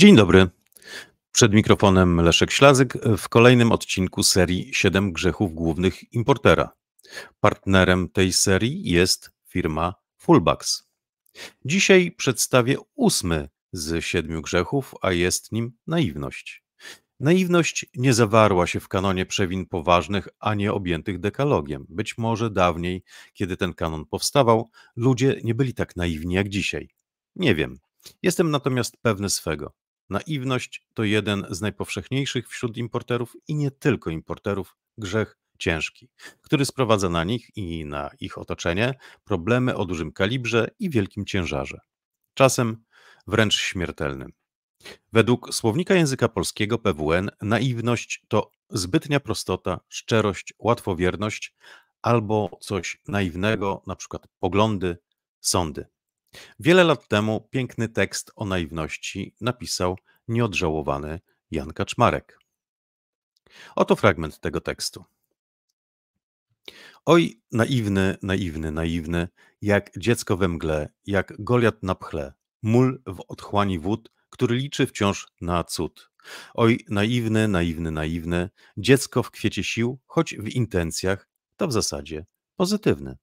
Dzień dobry. Przed mikrofonem Leszek Ślazyk w kolejnym odcinku serii 7 grzechów głównych importera. Partnerem tej serii jest firma Fullbacks. Dzisiaj przedstawię ósmy z siedmiu grzechów, a jest nim naiwność. Naiwność nie zawarła się w kanonie przewin poważnych, a nie objętych dekalogiem. Być może dawniej, kiedy ten kanon powstawał, ludzie nie byli tak naiwni jak dzisiaj. Nie wiem. Jestem natomiast pewny swego. Naiwność to jeden z najpowszechniejszych wśród importerów i nie tylko importerów grzech ciężki, który sprowadza na nich i na ich otoczenie problemy o dużym kalibrze i wielkim ciężarze, czasem wręcz śmiertelnym. Według słownika języka polskiego PWN naiwność to zbytnia prostota, szczerość, łatwowierność albo coś naiwnego, np. poglądy, sądy. Wiele lat temu piękny tekst o naiwności napisał nieodżałowany Jan Kaczmarek. Oto fragment tego tekstu. Oj, naiwny, naiwny, naiwny, jak dziecko we mgle, jak Goliat na pchle, mól w otchłani wód, który liczy wciąż na cud. Oj, naiwny, naiwny, naiwny, dziecko w kwiecie sił, choć w intencjach, to w zasadzie pozytywny.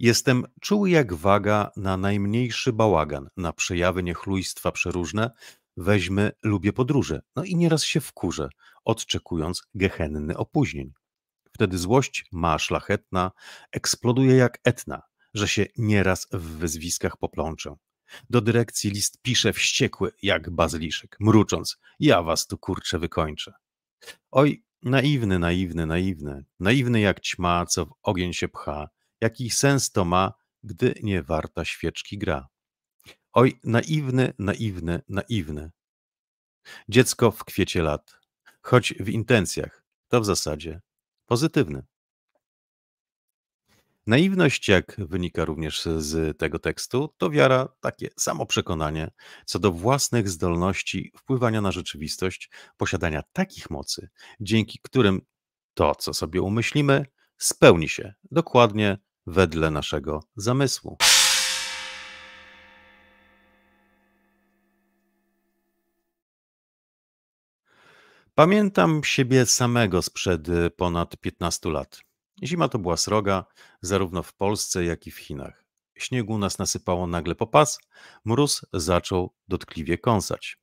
Jestem czuły jak waga na najmniejszy bałagan, na przejawy niechlujstwa przeróżne. Weźmy, lubię podróże, no i nieraz się wkurzę, odczekując gehenny opóźnień. Wtedy złość ma szlachetna, eksploduje jak etna, że się nieraz w wyzwiskach poplączę. Do dyrekcji list pisze wściekły, jak bazyliszek, mrucząc, ja was tu kurczę wykończę. Oj, naiwny, naiwny, naiwny, naiwny jak ćma, co w ogień się pcha, Jaki sens to ma, gdy nie warta świeczki gra? Oj, naiwny, naiwny, naiwny. Dziecko w kwiecie lat, choć w intencjach, to w zasadzie pozytywny. Naiwność, jak wynika również z tego tekstu, to wiara, takie samo przekonanie co do własnych zdolności wpływania na rzeczywistość, posiadania takich mocy, dzięki którym to, co sobie umyślimy, spełni się dokładnie wedle naszego zamysłu. Pamiętam siebie samego sprzed y, ponad 15 lat. Zima to była sroga, zarówno w Polsce, jak i w Chinach. Śniegu nas nasypało nagle po pas, mróz zaczął dotkliwie kąsać.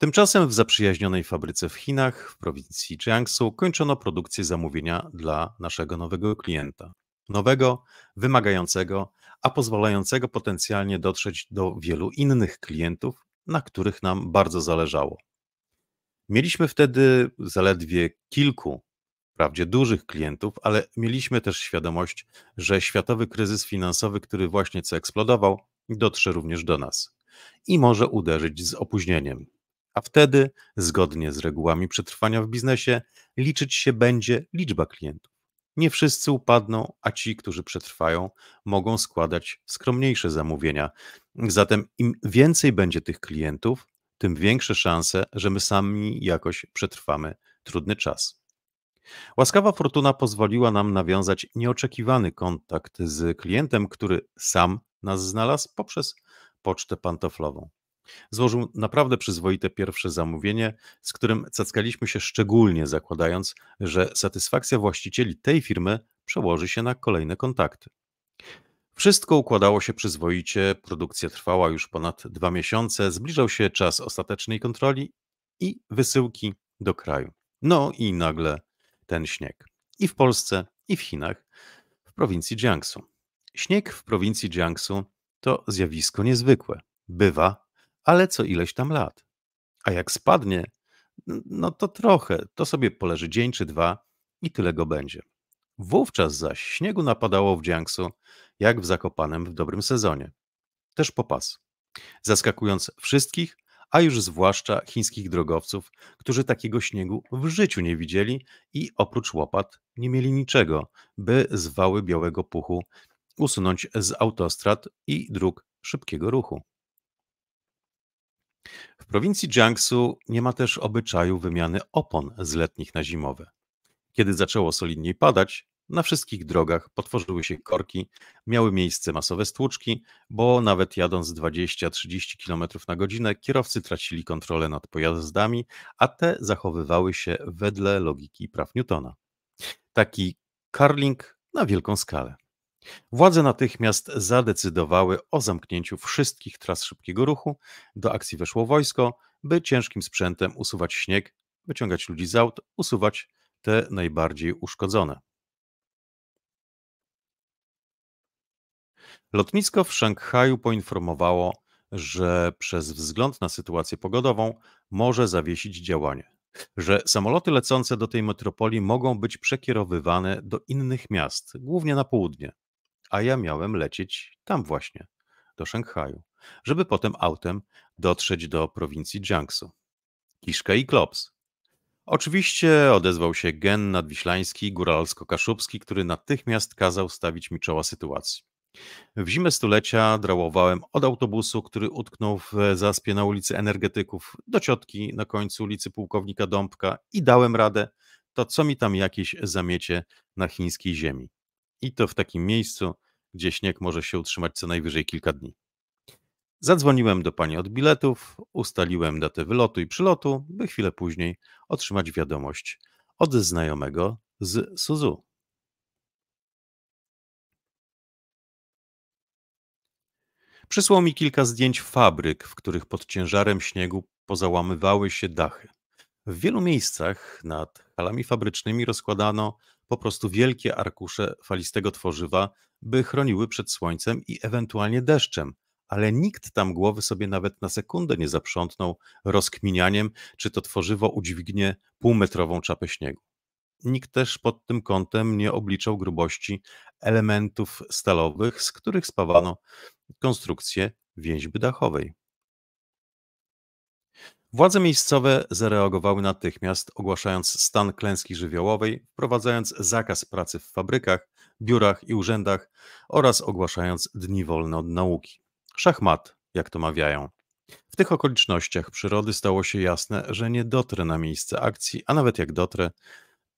Tymczasem w zaprzyjaźnionej fabryce w Chinach, w prowincji Jiangsu, kończono produkcję zamówienia dla naszego nowego klienta. Nowego, wymagającego, a pozwalającego potencjalnie dotrzeć do wielu innych klientów, na których nam bardzo zależało. Mieliśmy wtedy zaledwie kilku, wprawdzie dużych klientów, ale mieliśmy też świadomość, że światowy kryzys finansowy, który właśnie co eksplodował, dotrze również do nas i może uderzyć z opóźnieniem a wtedy, zgodnie z regułami przetrwania w biznesie, liczyć się będzie liczba klientów. Nie wszyscy upadną, a ci, którzy przetrwają, mogą składać skromniejsze zamówienia. Zatem im więcej będzie tych klientów, tym większe szanse, że my sami jakoś przetrwamy trudny czas. Łaskawa fortuna pozwoliła nam nawiązać nieoczekiwany kontakt z klientem, który sam nas znalazł poprzez pocztę pantoflową. Złożył naprawdę przyzwoite pierwsze zamówienie, z którym cackaliśmy się szczególnie zakładając, że satysfakcja właścicieli tej firmy przełoży się na kolejne kontakty. Wszystko układało się przyzwoicie, produkcja trwała już ponad dwa miesiące, zbliżał się czas ostatecznej kontroli i wysyłki do kraju. No i nagle ten śnieg. I w Polsce, i w Chinach, w prowincji Jiangsu. Śnieg w prowincji Jiangsu to zjawisko niezwykłe. Bywa ale co ileś tam lat. A jak spadnie, no to trochę, to sobie poleży dzień czy dwa i tyle go będzie. Wówczas zaś śniegu napadało w Dziangsu, jak w Zakopanem w dobrym sezonie. Też popas. Zaskakując wszystkich, a już zwłaszcza chińskich drogowców, którzy takiego śniegu w życiu nie widzieli i oprócz łopat nie mieli niczego, by zwały białego puchu usunąć z autostrad i dróg szybkiego ruchu. W prowincji Jiangsu nie ma też obyczaju wymiany opon z letnich na zimowe. Kiedy zaczęło solidniej padać, na wszystkich drogach potworzyły się korki, miały miejsce masowe stłuczki, bo nawet jadąc 20-30 km na godzinę, kierowcy tracili kontrolę nad pojazdami, a te zachowywały się wedle logiki praw Newtona. Taki karling na wielką skalę. Władze natychmiast zadecydowały o zamknięciu wszystkich tras szybkiego ruchu. Do akcji weszło wojsko, by ciężkim sprzętem usuwać śnieg, wyciągać ludzi z aut, usuwać te najbardziej uszkodzone. Lotnisko w Szanghaju poinformowało, że przez wzgląd na sytuację pogodową może zawiesić działanie, że samoloty lecące do tej metropolii mogą być przekierowywane do innych miast, głównie na południe a ja miałem lecieć tam właśnie, do Szanghaju, żeby potem autem dotrzeć do prowincji Jiangsu. Kiszka i klops. Oczywiście odezwał się gen nadwiślański, góralsko-kaszubski, który natychmiast kazał stawić mi czoła sytuacji. W zimę stulecia drałowałem od autobusu, który utknął w zaspie na ulicy Energetyków, do ciotki na końcu ulicy Pułkownika Dąbka i dałem radę, to co mi tam jakieś zamiecie na chińskiej ziemi. I to w takim miejscu, gdzie śnieg może się utrzymać co najwyżej kilka dni. Zadzwoniłem do pani od biletów, ustaliłem datę wylotu i przylotu, by chwilę później otrzymać wiadomość od znajomego z Suzu. Przysłał mi kilka zdjęć fabryk, w których pod ciężarem śniegu pozałamywały się dachy. W wielu miejscach nad halami fabrycznymi rozkładano po prostu wielkie arkusze falistego tworzywa by chroniły przed słońcem i ewentualnie deszczem, ale nikt tam głowy sobie nawet na sekundę nie zaprzątnął rozkminianiem, czy to tworzywo udźwignie półmetrową czapę śniegu. Nikt też pod tym kątem nie obliczał grubości elementów stalowych, z których spawano konstrukcję więźby dachowej. Władze miejscowe zareagowały natychmiast, ogłaszając stan klęski żywiołowej, wprowadzając zakaz pracy w fabrykach, biurach i urzędach oraz ogłaszając dni wolne od nauki. Szachmat, jak to mawiają. W tych okolicznościach przyrody stało się jasne, że nie dotrę na miejsce akcji, a nawet jak dotrę,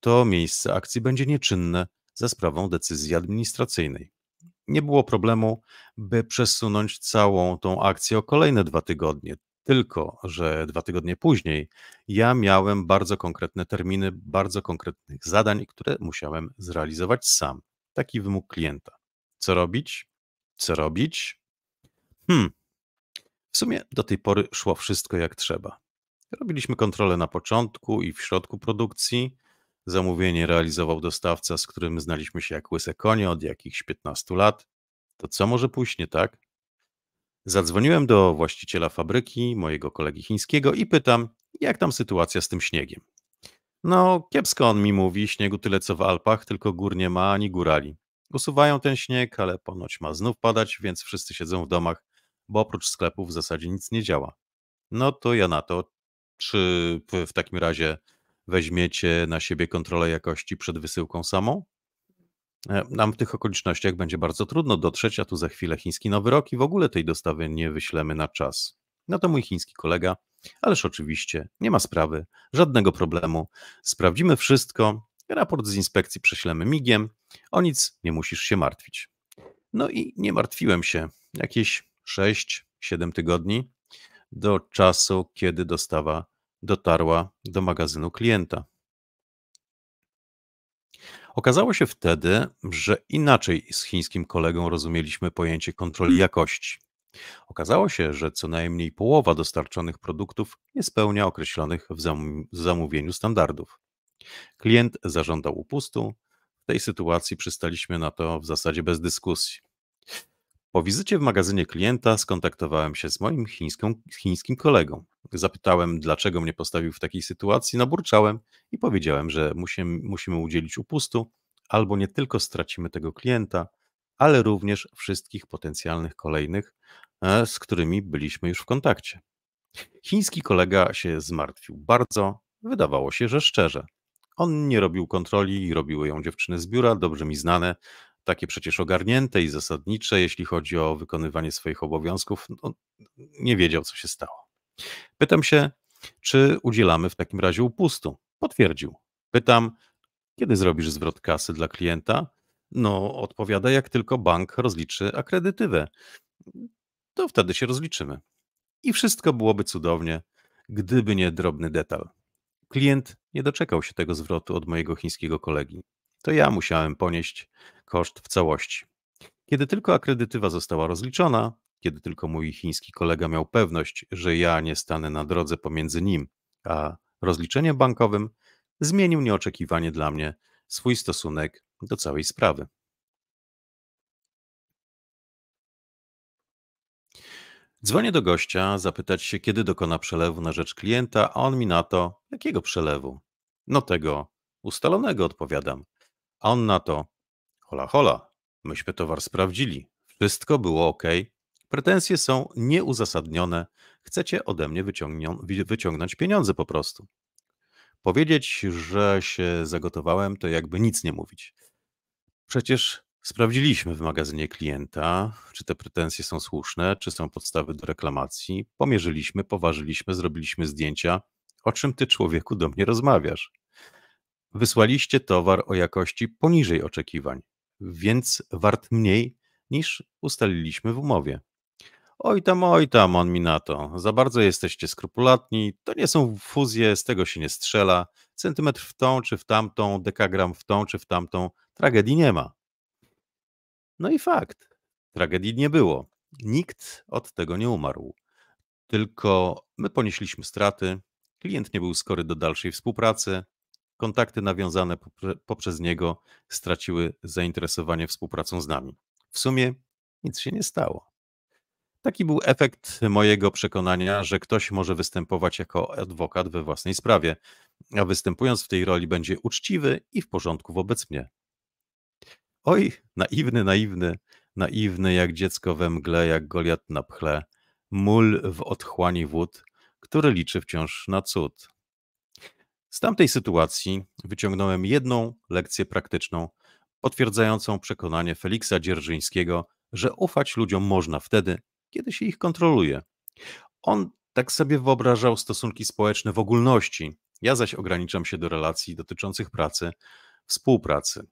to miejsce akcji będzie nieczynne za sprawą decyzji administracyjnej. Nie było problemu, by przesunąć całą tą akcję o kolejne dwa tygodnie. Tylko, że dwa tygodnie później ja miałem bardzo konkretne terminy, bardzo konkretnych zadań, które musiałem zrealizować sam. Taki wymóg klienta. Co robić? Co robić? Hmm. W sumie do tej pory szło wszystko jak trzeba. Robiliśmy kontrolę na początku i w środku produkcji. Zamówienie realizował dostawca, z którym znaliśmy się jak łyse konie od jakichś 15 lat. To co może pójść nie tak? Zadzwoniłem do właściciela fabryki, mojego kolegi chińskiego i pytam, jak tam sytuacja z tym śniegiem. No, kiepsko on mi mówi, śniegu tyle co w Alpach, tylko gór nie ma ani górali. Usuwają ten śnieg, ale ponoć ma znów padać, więc wszyscy siedzą w domach, bo oprócz sklepów w zasadzie nic nie działa. No to ja na to, czy w takim razie weźmiecie na siebie kontrolę jakości przed wysyłką samą? E, nam w tych okolicznościach będzie bardzo trudno dotrzeć, a tu za chwilę chiński nowy rok i w ogóle tej dostawy nie wyślemy na czas. No to mój chiński kolega Ależ oczywiście, nie ma sprawy, żadnego problemu. Sprawdzimy wszystko, raport z inspekcji prześlemy migiem, o nic nie musisz się martwić. No i nie martwiłem się jakieś 6-7 tygodni do czasu, kiedy dostawa dotarła do magazynu klienta. Okazało się wtedy, że inaczej z chińskim kolegą rozumieliśmy pojęcie kontroli jakości. Okazało się, że co najmniej połowa dostarczonych produktów nie spełnia określonych w zamówieniu standardów. Klient zażądał upustu. W tej sytuacji przystaliśmy na to w zasadzie bez dyskusji. Po wizycie w magazynie klienta skontaktowałem się z moim chińską, chińskim kolegą. Zapytałem, dlaczego mnie postawił w takiej sytuacji, naburczałem i powiedziałem, że musimy, musimy udzielić upustu, albo nie tylko stracimy tego klienta, ale również wszystkich potencjalnych kolejnych, E, z którymi byliśmy już w kontakcie. Chiński kolega się zmartwił bardzo, wydawało się, że szczerze. On nie robił kontroli i robiły ją dziewczyny z biura, dobrze mi znane, takie przecież ogarnięte i zasadnicze, jeśli chodzi o wykonywanie swoich obowiązków. No, nie wiedział, co się stało. Pytam się, czy udzielamy w takim razie upustu? Potwierdził. Pytam, kiedy zrobisz zwrot kasy dla klienta? No, odpowiada, jak tylko bank rozliczy akredytywę to wtedy się rozliczymy. I wszystko byłoby cudownie, gdyby nie drobny detal. Klient nie doczekał się tego zwrotu od mojego chińskiego kolegi. To ja musiałem ponieść koszt w całości. Kiedy tylko akredytywa została rozliczona, kiedy tylko mój chiński kolega miał pewność, że ja nie stanę na drodze pomiędzy nim a rozliczeniem bankowym, zmienił nieoczekiwanie dla mnie swój stosunek do całej sprawy. Dzwonię do gościa, zapytać się, kiedy dokona przelewu na rzecz klienta, a on mi na to, jakiego przelewu? No tego, ustalonego, odpowiadam. A on na to, hola, hola, myśmy towar sprawdzili, wszystko było ok, pretensje są nieuzasadnione, chcecie ode mnie wyciągnąć pieniądze po prostu. Powiedzieć, że się zagotowałem, to jakby nic nie mówić. Przecież Sprawdziliśmy w magazynie klienta, czy te pretensje są słuszne, czy są podstawy do reklamacji. Pomierzyliśmy, poważyliśmy, zrobiliśmy zdjęcia. O czym ty, człowieku, do mnie rozmawiasz? Wysłaliście towar o jakości poniżej oczekiwań, więc wart mniej niż ustaliliśmy w umowie. Oj tam, oj tam, on mi na to. Za bardzo jesteście skrupulatni, to nie są fuzje, z tego się nie strzela. Centymetr w tą czy w tamtą, dekagram w tą czy w tamtą, tragedii nie ma. No i fakt, tragedii nie było. Nikt od tego nie umarł. Tylko my ponieśliśmy straty, klient nie był skory do dalszej współpracy, kontakty nawiązane poprzez niego straciły zainteresowanie współpracą z nami. W sumie nic się nie stało. Taki był efekt mojego przekonania, że ktoś może występować jako adwokat we własnej sprawie, a występując w tej roli będzie uczciwy i w porządku wobec mnie. Oj, naiwny, naiwny, naiwny jak dziecko we mgle, jak Goliat na pchle, mól w otchłani wód, który liczy wciąż na cud. Z tamtej sytuacji wyciągnąłem jedną lekcję praktyczną, potwierdzającą przekonanie Feliksa Dzierżyńskiego, że ufać ludziom można wtedy, kiedy się ich kontroluje. On tak sobie wyobrażał stosunki społeczne w ogólności, ja zaś ograniczam się do relacji dotyczących pracy, współpracy.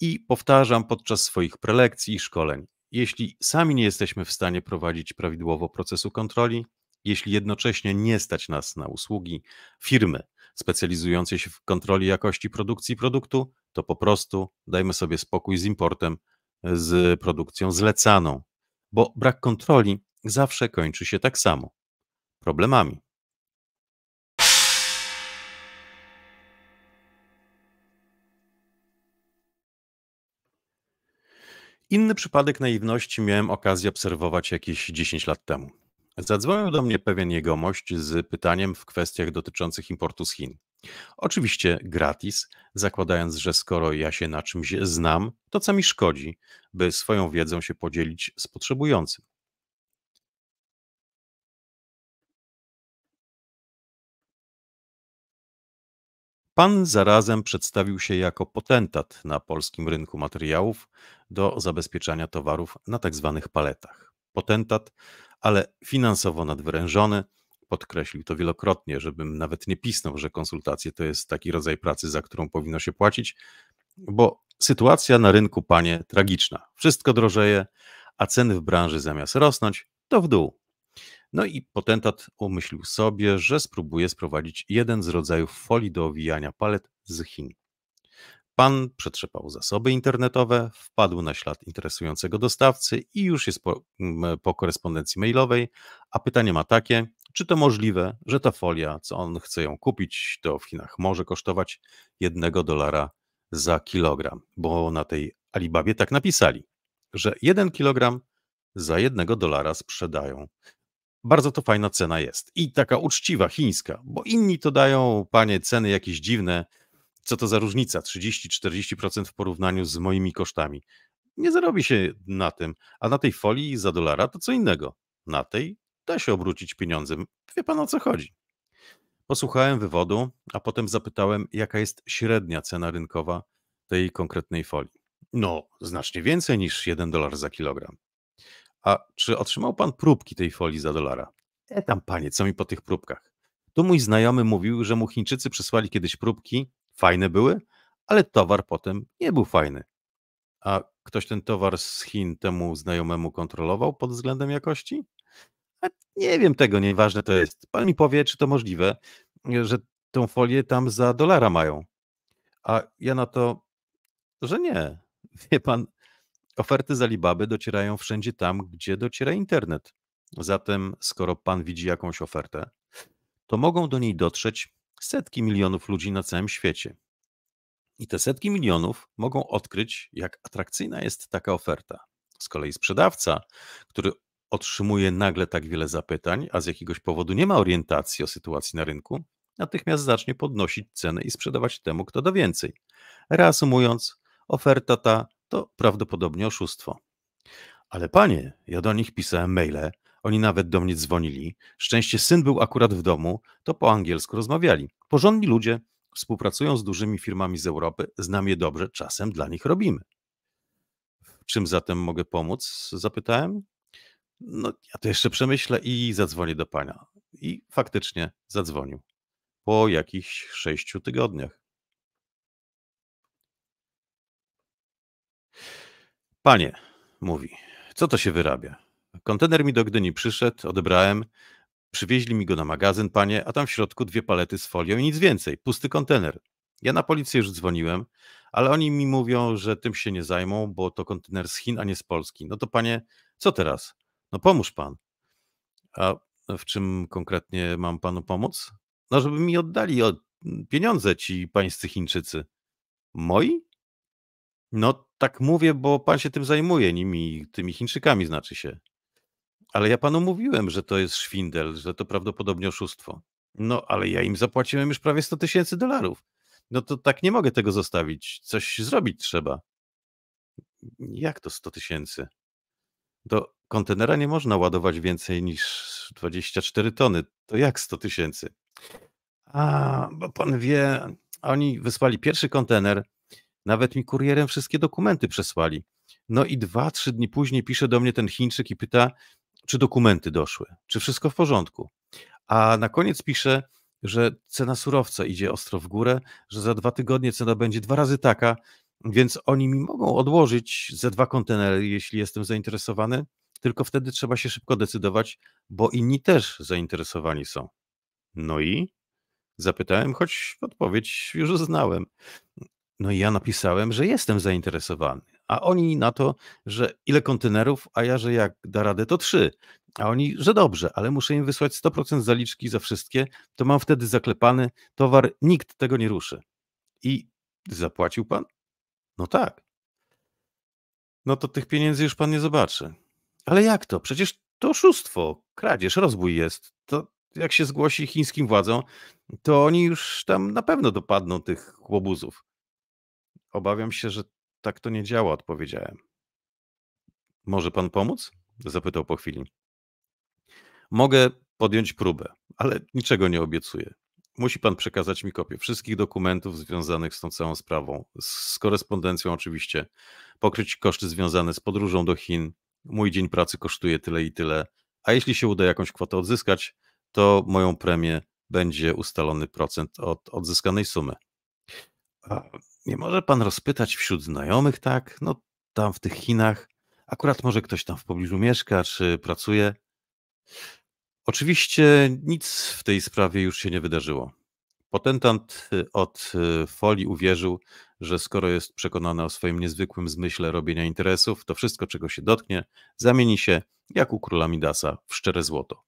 I powtarzam podczas swoich prelekcji i szkoleń: jeśli sami nie jesteśmy w stanie prowadzić prawidłowo procesu kontroli, jeśli jednocześnie nie stać nas na usługi firmy specjalizującej się w kontroli jakości produkcji produktu, to po prostu dajmy sobie spokój z importem, z produkcją zlecaną, bo brak kontroli zawsze kończy się tak samo problemami. Inny przypadek naiwności miałem okazję obserwować jakieś 10 lat temu. Zadzwonił do mnie pewien jegomość z pytaniem w kwestiach dotyczących importu z Chin. Oczywiście gratis, zakładając, że skoro ja się na czymś znam, to co mi szkodzi, by swoją wiedzą się podzielić z potrzebującym. Pan zarazem przedstawił się jako potentat na polskim rynku materiałów do zabezpieczania towarów na tzw. Tak paletach. Potentat, ale finansowo nadwyrężony, podkreślił to wielokrotnie, żebym nawet nie pisnął, że konsultacje to jest taki rodzaj pracy, za którą powinno się płacić, bo sytuacja na rynku, panie, tragiczna. Wszystko drożeje, a ceny w branży zamiast rosnąć, to w dół. No i potentat umyślił sobie, że spróbuje sprowadzić jeden z rodzajów folii do owijania palet z Chin. Pan przetrzepał zasoby internetowe, wpadł na ślad interesującego dostawcy i już jest po, mm, po, korespondencji mailowej, a pytanie ma takie, czy to możliwe, że ta folia, co on chce ją kupić, to w Chinach może kosztować jednego dolara za kilogram, bo na tej Alibabie tak napisali, że jeden kilogram za jednego dolara sprzedają bardzo to fajna cena jest. I taka uczciwa, chińska, bo inni to dają, panie, ceny jakieś dziwne. Co to za różnica? 30-40% w porównaniu z moimi kosztami. Nie zarobi się na tym, a na tej folii za dolara to co innego. Na tej da się obrócić pieniądzem. Wie pan o co chodzi. Posłuchałem wywodu, a potem zapytałem, jaka jest średnia cena rynkowa tej konkretnej folii. No, znacznie więcej niż 1 dolar za kilogram. A czy otrzymał pan próbki tej folii za dolara? E tam panie, co mi po tych próbkach? Tu mój znajomy mówił, że mu Chińczycy przysłali kiedyś próbki, fajne były, ale towar potem nie był fajny. A ktoś ten towar z Chin temu znajomemu kontrolował pod względem jakości? A nie wiem tego, nieważne to jest. Pan mi powie, czy to możliwe, że tą folię tam za dolara mają. A ja na to, że nie. Wie pan, Oferty z Alibaby docierają wszędzie tam, gdzie dociera internet. Zatem, skoro pan widzi jakąś ofertę, to mogą do niej dotrzeć setki milionów ludzi na całym świecie. I te setki milionów mogą odkryć, jak atrakcyjna jest taka oferta. Z kolei sprzedawca, który otrzymuje nagle tak wiele zapytań, a z jakiegoś powodu nie ma orientacji o sytuacji na rynku, natychmiast zacznie podnosić ceny i sprzedawać temu, kto da więcej. Reasumując, oferta ta to prawdopodobnie oszustwo. Ale panie, ja do nich pisałem maile, oni nawet do mnie dzwonili. Szczęście syn był akurat w domu, to po angielsku rozmawiali. Porządni ludzie, współpracują z dużymi firmami z Europy, znam je dobrze, czasem dla nich robimy. Czym zatem mogę pomóc? zapytałem. No, ja to jeszcze przemyślę i zadzwonię do pana. I faktycznie zadzwonił. Po jakichś sześciu tygodniach. Panie, mówi, co to się wyrabia? Kontener mi do Gdyni przyszedł, odebrałem, przywieźli mi go na magazyn, panie, a tam w środku dwie palety z folią i nic więcej, pusty kontener. Ja na policję już dzwoniłem, ale oni mi mówią, że tym się nie zajmą, bo to kontener z Chin, a nie z Polski. No to panie, co teraz? No pomóż pan. A w czym konkretnie mam panu pomóc? No, żeby mi oddali pieniądze ci pańscy Chińczycy. Moi? No tak mówię, bo pan się tym zajmuje, nimi, tymi Chińczykami znaczy się. Ale ja panu mówiłem, że to jest szwindel, że to prawdopodobnie oszustwo. No ale ja im zapłaciłem już prawie 100 tysięcy dolarów. No to tak nie mogę tego zostawić. Coś zrobić trzeba. Jak to 100 tysięcy? Do kontenera nie można ładować więcej niż 24 tony. To jak 100 tysięcy? A, bo pan wie, oni wysłali pierwszy kontener nawet mi kurierem wszystkie dokumenty przesłali. No i dwa, trzy dni później pisze do mnie ten Chińczyk i pyta, czy dokumenty doszły, czy wszystko w porządku. A na koniec pisze, że cena surowca idzie ostro w górę, że za dwa tygodnie cena będzie dwa razy taka, więc oni mi mogą odłożyć ze dwa kontenery, jeśli jestem zainteresowany, tylko wtedy trzeba się szybko decydować, bo inni też zainteresowani są. No i? Zapytałem, choć odpowiedź już znałem. No i ja napisałem, że jestem zainteresowany, a oni na to, że ile kontenerów, a ja, że jak da radę, to trzy. A oni, że dobrze, ale muszę im wysłać 100% zaliczki za wszystkie, to mam wtedy zaklepany towar, nikt tego nie ruszy. I zapłacił pan? No tak. No to tych pieniędzy już pan nie zobaczy. Ale jak to? Przecież to oszustwo, kradzież, rozbój jest. To jak się zgłosi chińskim władzom, to oni już tam na pewno dopadną tych łobuzów. Obawiam się, że tak to nie działa, odpowiedziałem. Może pan pomóc? zapytał po chwili. Mogę podjąć próbę, ale niczego nie obiecuję. Musi pan przekazać mi kopię wszystkich dokumentów związanych z tą całą sprawą, z korespondencją oczywiście, pokryć koszty związane z podróżą do Chin. Mój dzień pracy kosztuje tyle i tyle, a jeśli się uda jakąś kwotę odzyskać, to moją premię będzie ustalony procent od odzyskanej sumy. Nie może pan rozpytać wśród znajomych, tak? No tam w tych Chinach. Akurat może ktoś tam w pobliżu mieszka czy pracuje. Oczywiście nic w tej sprawie już się nie wydarzyło. Potentant y, od y, folii uwierzył, że skoro jest przekonany o swoim niezwykłym zmyśle robienia interesów, to wszystko, czego się dotknie, zamieni się, jak u króla Midasa, w szczere złoto.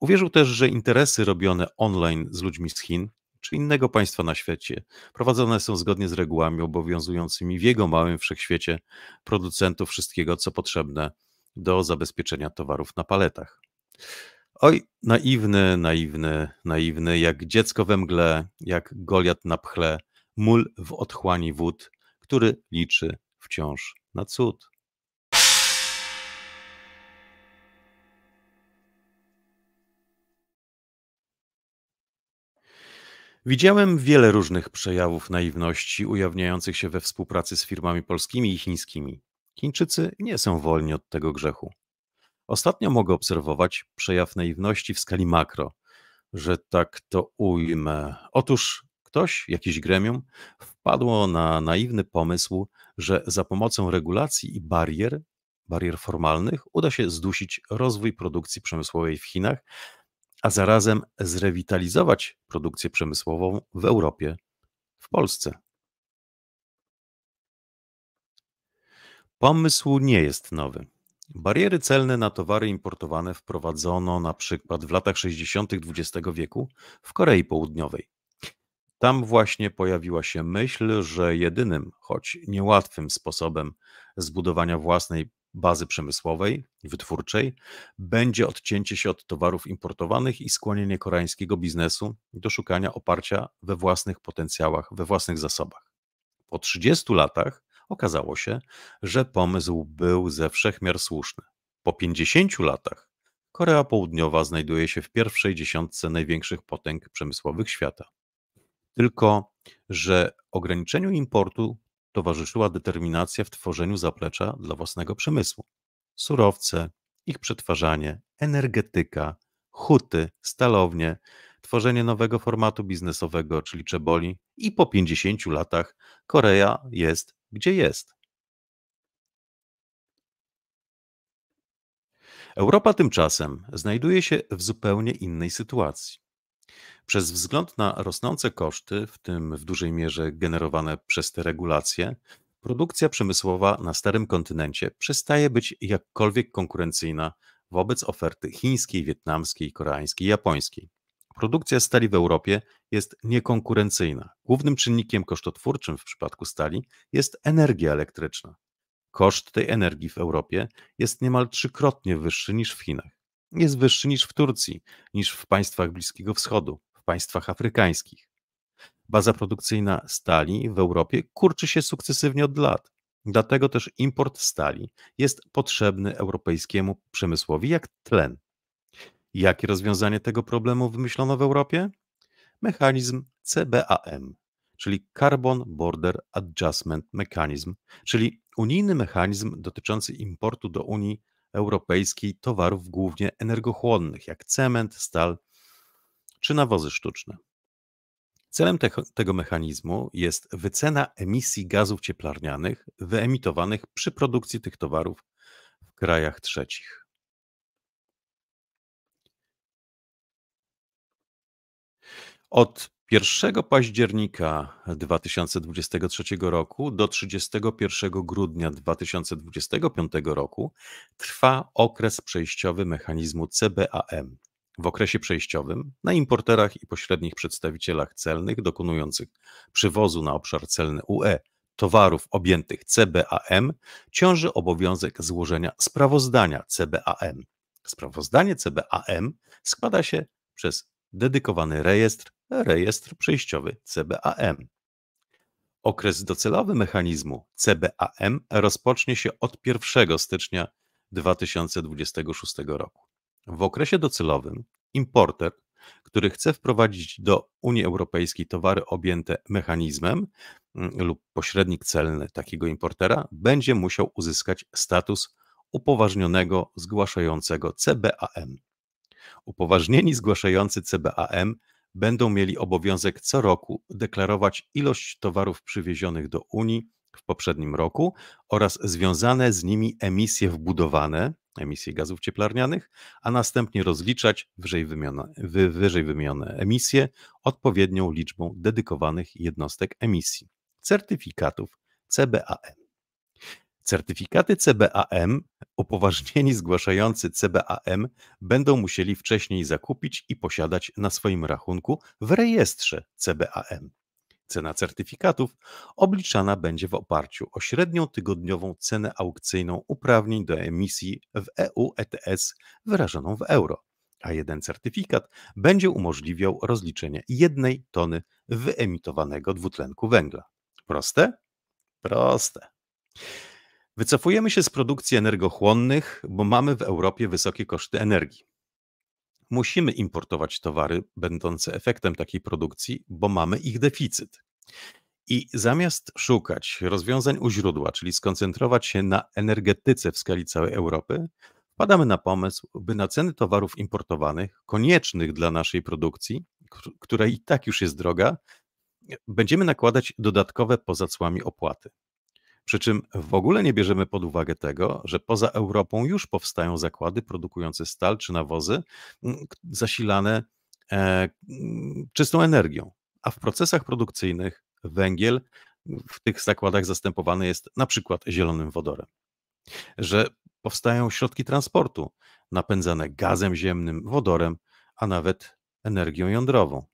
Uwierzył też, że interesy robione online z ludźmi z Chin czy innego państwa na świecie. Prowadzone są zgodnie z regułami obowiązującymi w jego małym wszechświecie producentów wszystkiego, co potrzebne do zabezpieczenia towarów na paletach. Oj, naiwny, naiwny, naiwny, jak dziecko we mgle, jak Goliat na pchle, mól w otchłani wód, który liczy wciąż na cud. Widziałem wiele różnych przejawów naiwności ujawniających się we współpracy z firmami polskimi i chińskimi. Chińczycy nie są wolni od tego grzechu. Ostatnio mogę obserwować przejaw naiwności w skali makro, że tak to ujmę. Otóż ktoś, jakiś gremium, wpadło na naiwny pomysł, że za pomocą regulacji i barier, barier formalnych, uda się zdusić rozwój produkcji przemysłowej w Chinach, a zarazem zrewitalizować produkcję przemysłową w Europie, w Polsce. Pomysł nie jest nowy. Bariery celne na towary importowane wprowadzono na przykład w latach 60. XX wieku w Korei Południowej. Tam właśnie pojawiła się myśl, że jedynym, choć niełatwym sposobem zbudowania własnej bazy przemysłowej wytwórczej, będzie odcięcie się od towarów importowanych i skłonienie koreańskiego biznesu do szukania oparcia we własnych potencjałach, we własnych zasobach. Po 30 latach okazało się, że pomysł był ze wszechmiar słuszny. Po 50 latach Korea Południowa znajduje się w pierwszej dziesiątce największych potęg przemysłowych świata. Tylko, że ograniczeniu importu towarzyszyła determinacja w tworzeniu zaplecza dla własnego przemysłu. Surowce, ich przetwarzanie, energetyka, huty, stalownie, tworzenie nowego formatu biznesowego, czyli czeboli, i po 50 latach Korea jest gdzie jest. Europa tymczasem znajduje się w zupełnie innej sytuacji. Przez wzgląd na rosnące koszty, w tym w dużej mierze generowane przez te regulacje, produkcja przemysłowa na starym kontynencie przestaje być jakkolwiek konkurencyjna wobec oferty chińskiej, wietnamskiej, koreańskiej, japońskiej. Produkcja stali w Europie jest niekonkurencyjna. Głównym czynnikiem kosztotwórczym w przypadku stali jest energia elektryczna. Koszt tej energii w Europie jest niemal trzykrotnie wyższy niż w Chinach jest wyższy niż w Turcji, niż w państwach Bliskiego Wschodu, w państwach afrykańskich. Baza produkcyjna stali w Europie kurczy się sukcesywnie od lat. Dlatego też import stali jest potrzebny europejskiemu przemysłowi jak tlen. Jakie rozwiązanie tego problemu wymyślono w Europie? Mechanizm CBAM, czyli Carbon Border Adjustment Mechanism, czyli unijny mechanizm dotyczący importu do Unii europejskiej towarów głównie energochłonnych, jak cement, stal czy nawozy sztuczne. Celem te tego mechanizmu jest wycena emisji gazów cieplarnianych wyemitowanych przy produkcji tych towarów w krajach trzecich. Od 1 października 2023 roku do 31 grudnia 2025 roku trwa okres przejściowy mechanizmu CBAM. W okresie przejściowym na importerach i pośrednich przedstawicielach celnych dokonujących przywozu na obszar celny UE towarów objętych CBAM ciąży obowiązek złożenia sprawozdania CBAM. Sprawozdanie CBAM składa się przez dedykowany rejestr rejestr przejściowy CBAM. Okres docelowy mechanizmu CBAM rozpocznie się od 1 stycznia 2026 roku. W okresie docelowym importer, który chce wprowadzić do Unii Europejskiej towary objęte mechanizmem mm, lub pośrednik celny takiego importera, będzie musiał uzyskać status upoważnionego zgłaszającego CBAM. Upoważnieni zgłaszający CBAM będą mieli obowiązek co roku deklarować ilość towarów przywiezionych do Unii w poprzednim roku oraz związane z nimi emisje wbudowane, emisje gazów cieplarnianych, a następnie rozliczać wyżej wymienione, wy, wyżej wymienione emisje odpowiednią liczbą dedykowanych jednostek emisji certyfikatów CBAM. Certyfikaty CBAM upoważnieni zgłaszający CBAM będą musieli wcześniej zakupić i posiadać na swoim rachunku w rejestrze CBAM. Cena certyfikatów obliczana będzie w oparciu o średnią tygodniową cenę aukcyjną uprawnień do emisji w EU ETS wyrażoną w euro, a jeden certyfikat będzie umożliwiał rozliczenie jednej tony wyemitowanego dwutlenku węgla. Proste? Proste. Wycofujemy się z produkcji energochłonnych, bo mamy w Europie wysokie koszty energii. Musimy importować towary będące efektem takiej produkcji, bo mamy ich deficyt. I zamiast szukać rozwiązań u źródła, czyli skoncentrować się na energetyce w skali całej Europy, wpadamy na pomysł, by na ceny towarów importowanych, koniecznych dla naszej produkcji, która i tak już jest droga, będziemy nakładać dodatkowe poza cłami opłaty. Przy czym w ogóle nie bierzemy pod uwagę tego, że poza Europą już powstają zakłady produkujące stal czy nawozy mm, zasilane e, mm, czystą energią, a w procesach produkcyjnych węgiel w tych zakładach zastępowany jest na przykład zielonym wodorem. Że powstają środki transportu napędzane gazem ziemnym, wodorem, a nawet energią jądrową.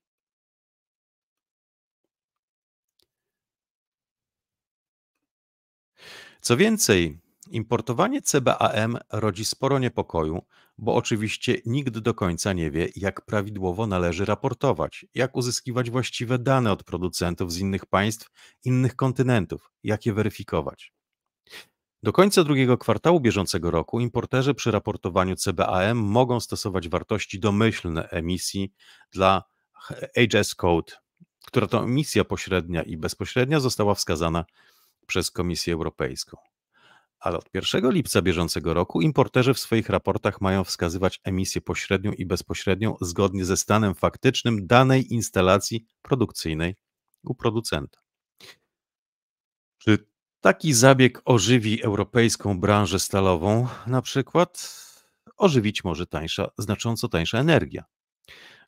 Co więcej, importowanie CBAM rodzi sporo niepokoju, bo oczywiście nikt do końca nie wie, jak prawidłowo należy raportować, jak uzyskiwać właściwe dane od producentów z innych państw, innych kontynentów, jak je weryfikować. Do końca drugiego kwartału bieżącego roku importerzy przy raportowaniu CBAM mogą stosować wartości domyślne emisji dla HS Code, która to emisja pośrednia i bezpośrednia została wskazana przez Komisję Europejską. Ale od 1 lipca bieżącego roku importerzy w swoich raportach mają wskazywać emisję pośrednią i bezpośrednią zgodnie ze stanem faktycznym danej instalacji produkcyjnej u producenta. Czy taki zabieg ożywi europejską branżę stalową? Na przykład ożywić może tańsza, znacząco tańsza energia.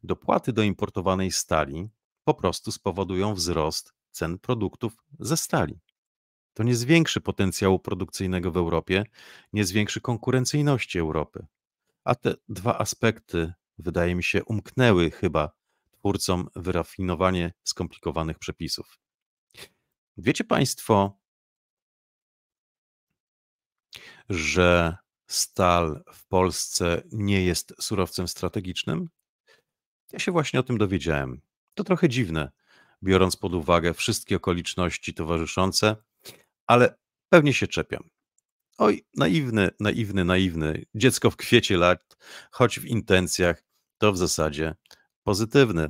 Dopłaty do importowanej stali po prostu spowodują wzrost cen produktów ze stali. To nie zwiększy potencjału produkcyjnego w Europie, nie zwiększy konkurencyjności Europy. A te dwa aspekty, wydaje mi się, umknęły chyba twórcom wyrafinowanie skomplikowanych przepisów. Wiecie Państwo, że stal w Polsce nie jest surowcem strategicznym? Ja się właśnie o tym dowiedziałem. To trochę dziwne, biorąc pod uwagę wszystkie okoliczności towarzyszące ale pewnie się czepiam. Oj, naiwny, naiwny, naiwny. Dziecko w kwiecie lat, choć w intencjach, to w zasadzie pozytywny.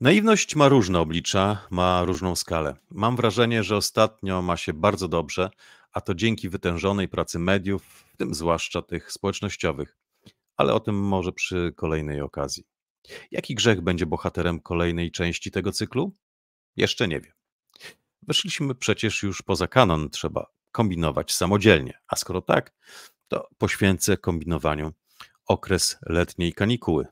Naiwność ma różne oblicza, ma różną skalę. Mam wrażenie, że ostatnio ma się bardzo dobrze, a to dzięki wytężonej pracy mediów, w tym zwłaszcza tych społecznościowych ale o tym może przy kolejnej okazji. Jaki grzech będzie bohaterem kolejnej części tego cyklu? Jeszcze nie wiem. Weszliśmy przecież już poza kanon, trzeba kombinować samodzielnie, a skoro tak, to poświęcę kombinowaniu okres letniej kanikuły.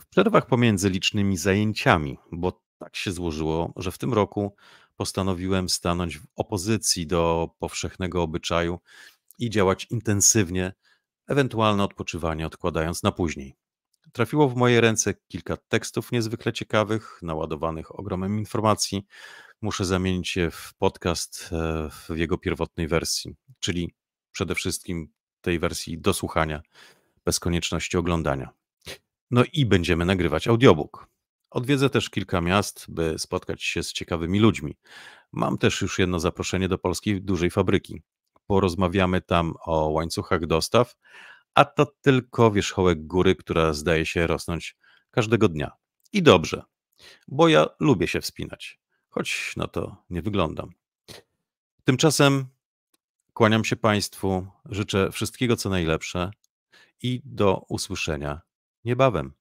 W przerwach pomiędzy licznymi zajęciami, bo tak się złożyło, że w tym roku postanowiłem stanąć w opozycji do powszechnego obyczaju i działać intensywnie, ewentualne odpoczywanie odkładając na później. Trafiło w moje ręce kilka tekstów niezwykle ciekawych, naładowanych ogromem informacji. Muszę zamienić je w podcast e, w jego pierwotnej wersji, czyli przede wszystkim tej wersji do słuchania, bez konieczności oglądania. No i będziemy nagrywać audiobook. Odwiedzę też kilka miast, by spotkać się z ciekawymi ludźmi. Mam też już jedno zaproszenie do polskiej dużej fabryki porozmawiamy tam o łańcuchach dostaw, a to tylko wierzchołek góry, która zdaje się rosnąć każdego dnia. I dobrze, bo ja lubię się wspinać, choć na to nie wyglądam. Tymczasem kłaniam się Państwu, życzę wszystkiego co najlepsze i do usłyszenia niebawem.